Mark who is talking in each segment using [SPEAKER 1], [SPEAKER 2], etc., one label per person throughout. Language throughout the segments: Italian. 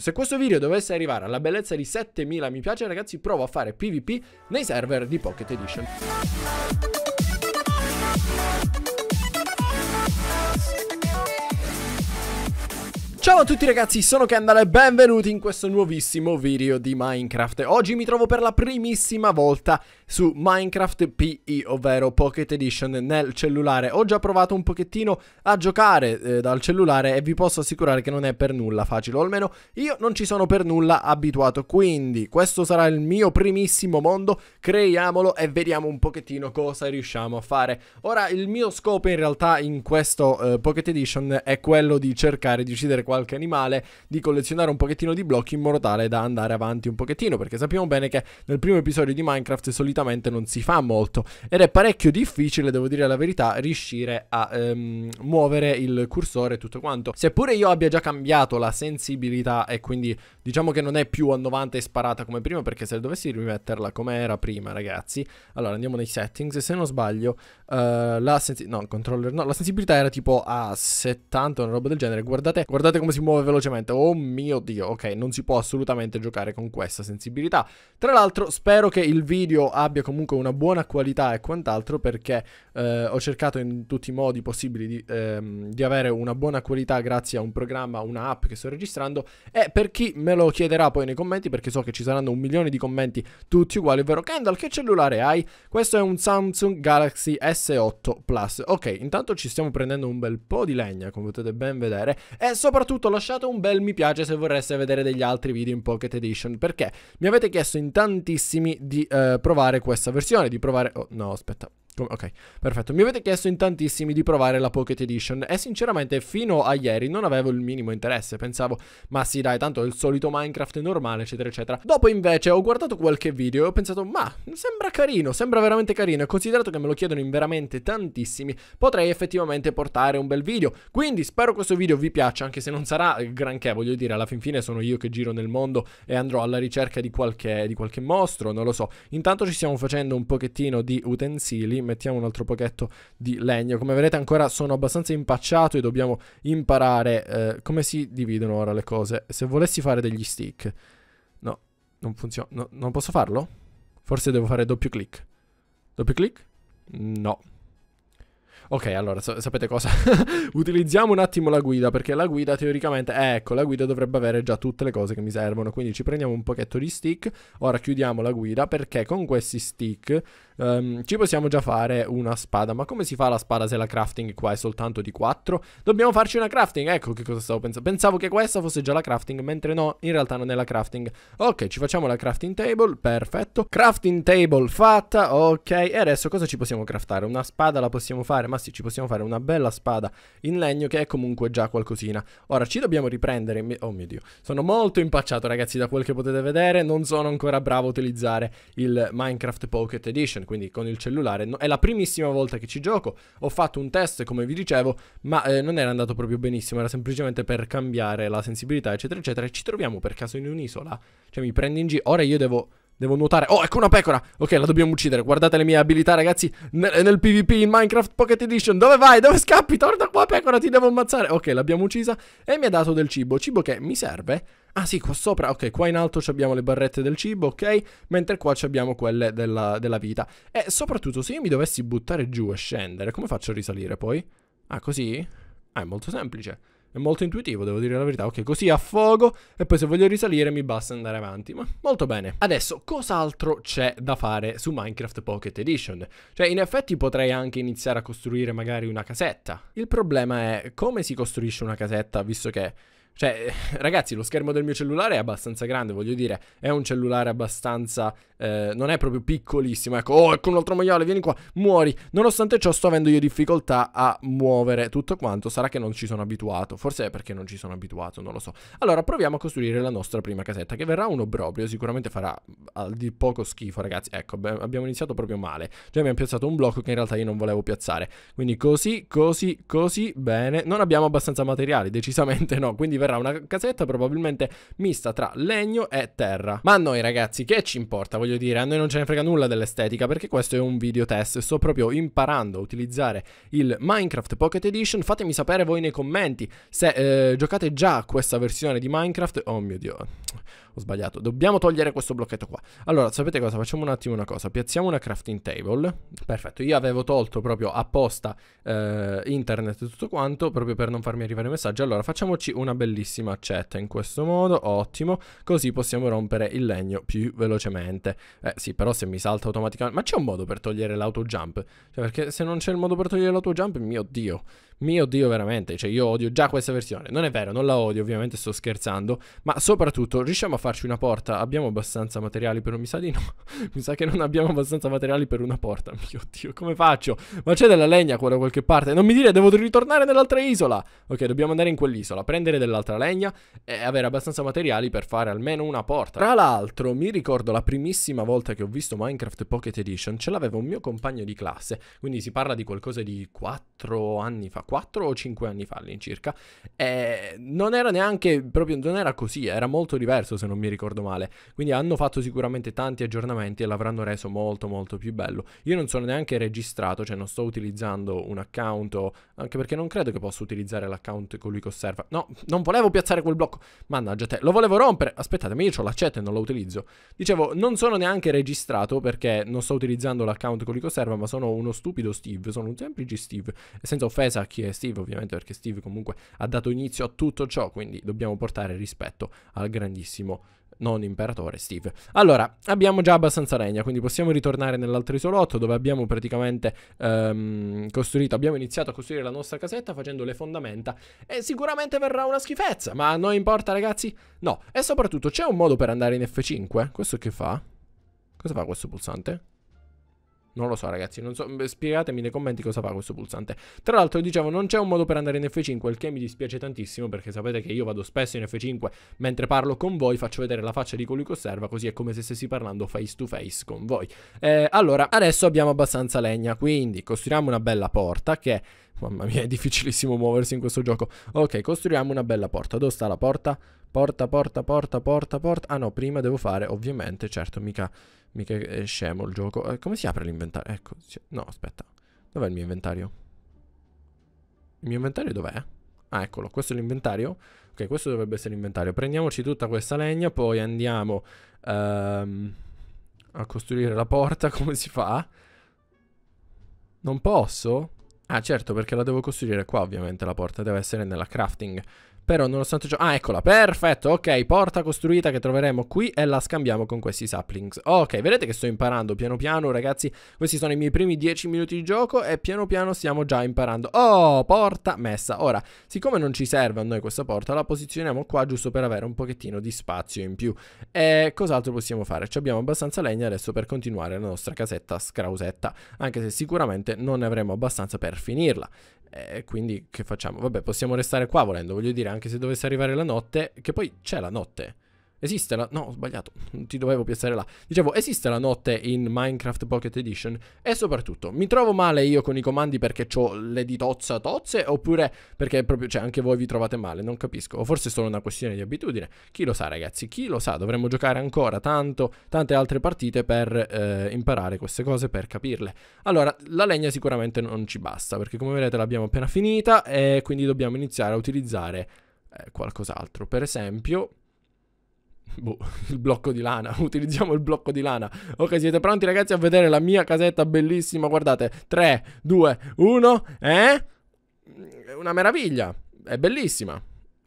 [SPEAKER 1] Se questo video dovesse arrivare alla bellezza di 7000 mi piace ragazzi provo a fare PvP nei server di Pocket Edition. Ciao a tutti ragazzi, sono Kendall e benvenuti in questo nuovissimo video di Minecraft. Oggi mi trovo per la primissima volta su Minecraft PE, ovvero Pocket Edition, nel cellulare. Ho già provato un pochettino a giocare eh, dal cellulare e vi posso assicurare che non è per nulla facile, o almeno io non ci sono per nulla abituato. Quindi questo sarà il mio primissimo mondo, creiamolo e vediamo un pochettino cosa riusciamo a fare. Ora il mio scopo in realtà in questo eh, Pocket Edition è quello di cercare di uccidere qualcosa qualche animale, di collezionare un pochettino di blocchi in modo tale da andare avanti un pochettino, perché sappiamo bene che nel primo episodio di Minecraft solitamente non si fa molto ed è parecchio difficile, devo dire la verità, riuscire a ehm, muovere il cursore e tutto quanto. Seppure io abbia già cambiato la sensibilità e quindi diciamo che non è più a 90 e sparata come prima, perché se dovessi rimetterla come era prima, ragazzi, allora andiamo nei settings, se non sbaglio, uh, la, sensi- no, no, la sensibilità era tipo a 70 una roba del genere, guardate, guardate come si muove velocemente. Oh mio dio, ok, non si può assolutamente giocare con questa sensibilità. Tra l'altro spero che il video abbia comunque una buona qualità e quant'altro perché eh, ho cercato in tutti i modi possibili di, ehm, di avere una buona qualità grazie a un programma, una app che sto registrando e per chi me lo chiederà poi nei commenti perché so che ci saranno un milione di commenti tutti uguali, ovvero Kendall che cellulare hai? Questo è un Samsung Galaxy S8 Plus. Ok, intanto ci stiamo prendendo un bel po' di legna come potete ben vedere e soprattutto piaciuto lasciate un bel mi piace se vorreste vedere degli altri video in Pocket Edition perché mi avete chiesto in tantissimi di eh, provare questa versione, di provare... Oh no, aspetta, Ok, perfetto. Mi avete chiesto in tantissimi di provare la Pocket Edition e sinceramente fino a ieri non avevo il minimo interesse. Pensavo, ma sì dai, tanto è il solito Minecraft normale, eccetera, eccetera. Dopo invece ho guardato qualche video e ho pensato, ma sembra carino, sembra veramente carino. E considerato che me lo chiedono in veramente tantissimi, potrei effettivamente portare un bel video. Quindi spero questo video vi piaccia, anche se non sarà granché, voglio dire, alla fin fine sono io che giro nel mondo e andrò alla ricerca di qualche, di qualche mostro, non lo so. Intanto ci stiamo facendo un pochettino di utensili mettiamo un altro pochetto di legno. Come vedete ancora sono abbastanza impacciato e dobbiamo imparare eh, come si dividono ora le cose. Se volessi fare degli stick... No, non funziona. No, non posso farlo? Forse devo fare doppio clic. Doppio clic? No, Ok, allora so- sapete cosa? Utilizziamo un attimo la guida perché la guida teoricamente, eh, ecco, la guida dovrebbe avere già tutte le cose che mi servono, quindi ci prendiamo un pochetto di stick, ora chiudiamo la guida perché con questi stick um, ci possiamo già fare una spada, ma come si fa la spada se la crafting qua è soltanto di 4? Dobbiamo farci una crafting, ecco che cosa stavo pensando, pensavo che questa fosse già la crafting, mentre no, in realtà non è la crafting. Ok, ci facciamo la crafting table, perfetto, crafting table fatta, ok, e adesso cosa ci possiamo craftare? Una spada la possiamo fare, ma passi ci possiamo fare una bella spada in legno che è comunque già qualcosina. Ora ci dobbiamo riprendere, oh mio dio, sono molto impacciato ragazzi da quel che potete vedere, non sono ancora bravo a utilizzare il Minecraft Pocket Edition, quindi con il cellulare, no, è la primissima volta che ci gioco, ho fatto un test come vi dicevo, ma eh, non era andato proprio benissimo, era semplicemente per cambiare la sensibilità eccetera eccetera, e ci troviamo per caso in un'isola, cioè mi prendi in giro, ora io devo Devo nuotare. Oh, ecco una pecora. Ok, la dobbiamo uccidere. Guardate le mie abilità, ragazzi. N nel PvP in Minecraft Pocket Edition. Dove vai? Dove scappi? Torna qua, pecora. Ti devo ammazzare. Ok, l'abbiamo uccisa. E mi ha dato del cibo. Cibo che mi serve. Ah sì, qua sopra, ok, qua in alto abbiamo le barrette del cibo, ok? Mentre qua abbiamo quelle della, della vita. E soprattutto, se io mi dovessi buttare giù e scendere, come faccio a risalire poi? Ah, così? Ah, è molto semplice. È molto intuitivo, devo dire la verità. Ok, così a affogo e poi se voglio risalire mi basta andare avanti. Ma molto bene. Adesso, cos'altro c'è da fare su Minecraft Pocket Edition? Cioè, in effetti potrei anche iniziare a costruire magari una casetta. Il problema è come si costruisce una casetta, visto che... Cioè, ragazzi, lo schermo del mio cellulare è abbastanza grande, voglio dire, è un cellulare abbastanza... Eh, non è proprio piccolissimo, ecco, oh, ecco un altro maiale, vieni qua, muori. Nonostante ciò sto avendo io difficoltà a muovere tutto quanto, sarà che non ci sono abituato, forse è perché non ci sono abituato, non lo so. Allora, proviamo a costruire la nostra prima casetta, che verrà un obbrobrio, sicuramente farà al di poco schifo, ragazzi. Ecco, beh, abbiamo iniziato proprio male, già abbiamo piazzato un blocco che in realtà io non volevo piazzare. Quindi così, così, così, bene. Non abbiamo abbastanza materiali, decisamente no, quindi verrà verrà una casetta probabilmente mista tra legno e terra. Ma a noi ragazzi che ci importa? Voglio dire, a noi non ce ne frega nulla dell'estetica perché questo è un video test. Sto proprio imparando a utilizzare il Minecraft Pocket Edition. Fatemi sapere voi nei commenti se eh, giocate già questa versione di Minecraft. Oh mio dio. Ho sbagliato. Dobbiamo togliere questo blocchetto qua. Allora, sapete cosa? Facciamo un attimo una cosa. Piazziamo una crafting table. Perfetto. Io avevo tolto proprio apposta eh, internet e tutto quanto, proprio per non farmi arrivare messaggi. Allora, facciamoci una bellissima accetta in questo modo. Ottimo. Così possiamo rompere il legno più velocemente. Eh sì, però se mi salta automaticamente... Ma c'è un modo per togliere l'autojump? Cioè, perché se non c'è il modo per togliere l'autojump, mio Dio. Mio Dio, veramente. Cioè, io odio già questa versione. Non è vero, non la odio, ovviamente sto scherzando. Ma soprattutto riusciamo a farci una porta. Abbiamo abbastanza materiali per un... Mi sa di no. mi sa che non abbiamo abbastanza materiali per una porta. Mio Dio, come faccio? Ma c'è della legna qua da qualche parte. Non mi dire, devo ritornare nell'altra isola. Ok, dobbiamo andare in quell'isola, prendere dell'altra legna e avere abbastanza materiali per fare almeno una porta. Tra l'altro, mi ricordo la primissima volta che ho visto Minecraft Pocket Edition, ce l'aveva un mio compagno di classe. Quindi si parla di qualcosa di 4 anni fa, 4 o 5 anni fa all'incirca. E non era neanche proprio, non era così, era molto diverso se non non mi ricordo male. Quindi hanno fatto sicuramente tanti aggiornamenti e l'avranno reso molto molto più bello. Io non sono neanche registrato, cioè non sto utilizzando un account, anche perché non credo che possa utilizzare l'account colui che osserva. No, non volevo piazzare quel blocco. Mannaggia te, lo volevo rompere. Aspettate, ma io ho l'accetto e non lo utilizzo. Dicevo, non sono neanche registrato perché non sto utilizzando l'account colui che osserva, ma sono uno stupido Steve, sono un semplice Steve. E senza offesa a chi è Steve, ovviamente, perché Steve comunque ha dato inizio a tutto ciò, quindi dobbiamo portare rispetto al grandissimo non imperatore Steve. Allora, abbiamo già abbastanza legna, quindi possiamo ritornare nell'altro isolotto dove abbiamo praticamente ehm, costruito, abbiamo iniziato a costruire la nostra casetta facendo le fondamenta e sicuramente verrà una schifezza, ma non importa ragazzi? No, e soprattutto c'è un modo per andare in F5? Questo che fa? Cosa fa questo pulsante? Non lo so, ragazzi. So, spiegatemi nei commenti cosa fa questo pulsante. Tra l'altro, dicevo, non c'è un modo per andare in F5, il che mi dispiace tantissimo perché sapete che io vado spesso in F5 mentre parlo con voi, faccio vedere la faccia di colui che osserva, così è come se stessi parlando face to face con voi. Eh, allora, adesso abbiamo abbastanza legna, quindi costruiamo una bella porta che. Mamma mia, è difficilissimo muoversi in questo gioco. Ok, costruiamo una bella porta. Dove sta la porta? Porta, porta, porta, porta, porta. Ah no, prima devo fare, ovviamente, certo, mica, mica è eh, scemo il gioco. Eh, come si apre l'inventario? Ecco, no, aspetta. Dov'è il mio inventario? Il mio inventario dov'è? Ah, eccolo, questo è l'inventario. Ok, questo dovrebbe essere l'inventario. Prendiamoci tutta questa legna, poi andiamo um, a costruire la porta. Come si fa? Non posso? Ah, certo, perché la devo costruire qua, ovviamente, la porta. Deve essere nella crafting. Però nonostante ciò... Ah, eccola, perfetto, ok, porta costruita che troveremo qui e la scambiamo con questi saplings. Ok, vedete che sto imparando piano piano, ragazzi. Questi sono i miei primi 10 minuti di gioco e piano piano stiamo già imparando. Oh, porta messa. Ora, siccome non ci serve a noi questa porta, la posizioniamo qua giusto per avere un pochettino di spazio in più. E cos'altro possiamo fare? Ci abbiamo abbastanza legna adesso per continuare la nostra casetta scrausetta, anche se sicuramente non ne avremo abbastanza per finirla. E eh, quindi che facciamo? Vabbè, possiamo restare qua volendo, voglio dire, anche se dovesse arrivare la notte, che poi c'è la notte. Esiste la... No, ho sbagliato, ti dovevo piazzare là. Dicevo, esiste la notte in Minecraft Pocket Edition? E soprattutto, mi trovo male io con i comandi perché ho le di tozze? Oppure perché proprio, cioè, anche voi vi trovate male? Non capisco. O forse è solo una questione di abitudine. Chi lo sa, ragazzi, chi lo sa. Dovremmo giocare ancora tanto, tante altre partite per eh, imparare queste cose, per capirle. Allora, la legna sicuramente non ci basta, perché come vedete l'abbiamo appena finita e quindi dobbiamo iniziare a utilizzare eh, qualcos'altro. Per esempio... Boh, il blocco di lana, utilizziamo il blocco di lana. Ok, siete pronti ragazzi a vedere la mia casetta bellissima? Guardate, 3, 2, 1, eh? Una meraviglia, è bellissima.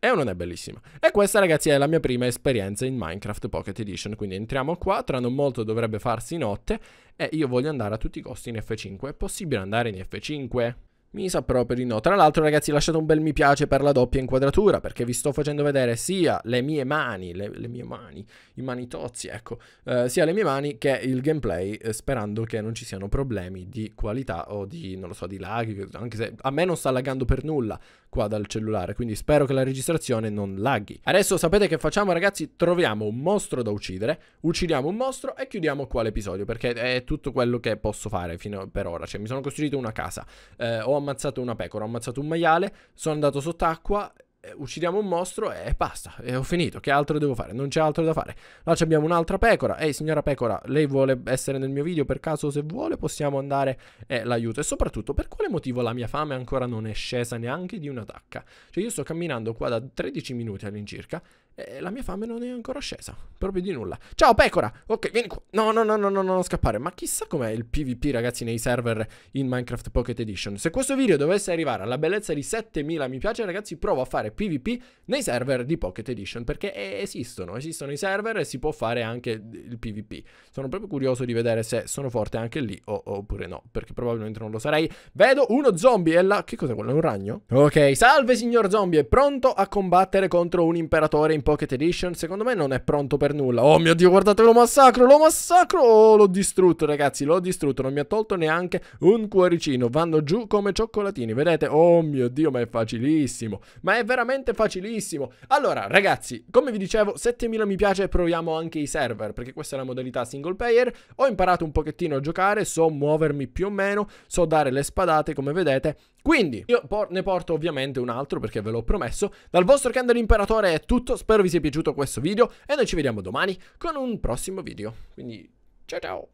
[SPEAKER 1] E non è bellissima. E questa, ragazzi, è la mia prima esperienza in Minecraft Pocket Edition. Quindi entriamo qua. Tra non molto dovrebbe farsi notte. E io voglio andare a tutti i costi in F5. È possibile andare in F5? Mi sa proprio di no. Tra l'altro, ragazzi, lasciate un bel mi piace per la doppia inquadratura, perché vi sto facendo vedere sia le mie mani, le, le mie mani, i manitozzi, ecco, eh, sia le mie mani che il gameplay, eh, sperando che non ci siano problemi di qualità o di, non lo so, di laghi, anche se a me non sta laggando per nulla qua dal cellulare, quindi spero che la registrazione non laghi. Adesso sapete che facciamo, ragazzi? Troviamo un mostro da uccidere, uccidiamo un mostro e chiudiamo qua l'episodio, perché è tutto quello che posso fare fino per ora. Cioè, mi sono costruito una casa, eh, ho ammazzato una pecora, ho ammazzato un maiale, sono andato sott'acqua, eh, uccidiamo un mostro e basta, e ho finito, che altro devo fare? Non c'è altro da fare. Là abbiamo un'altra pecora, ehi signora pecora, lei vuole essere nel mio video per caso se vuole possiamo andare e eh, l'aiuto. E soprattutto per quale motivo la mia fame ancora non è scesa neanche di una tacca? Cioè io sto camminando qua da 13 minuti all'incirca eh, la mia fame non è ancora scesa. Proprio di nulla. Ciao, pecora! Ok, vieni qua. No, no, no, no, no, non scappare. Ma chissà com'è il PvP, ragazzi, nei server in Minecraft Pocket Edition. Se questo video dovesse arrivare alla bellezza di 7000 mi piace, ragazzi, provo a fare PvP nei server di Pocket Edition. Perché esistono, esistono i server e si può fare anche il PvP. Sono proprio curioso di vedere se sono forte anche lì o, oppure no. Perché probabilmente non lo sarei. Vedo uno zombie e la... Che cos'è quello? È un ragno? Ok, salve signor zombie, è pronto a combattere contro un imperatore in Pocket Edition, secondo me non è pronto per nulla. Oh mio Dio, guardate, lo massacro, lo massacro! Oh, l'ho distrutto, ragazzi, l'ho distrutto. Non mi ha tolto neanche un cuoricino. Vanno giù come cioccolatini, vedete? Oh mio Dio, ma è facilissimo. Ma è veramente facilissimo. Allora, ragazzi, come vi dicevo, 7000 mi piace e proviamo anche i server, perché questa è la modalità single player. Ho imparato un pochettino a giocare, so muovermi più o meno, so dare le spadate, come vedete. Quindi, io por ne porto ovviamente un altro, perché ve l'ho promesso. Dal vostro Candle Imperatore è tutto, spero spero vi sia piaciuto questo video e noi ci vediamo domani con un prossimo video. Quindi ciao ciao!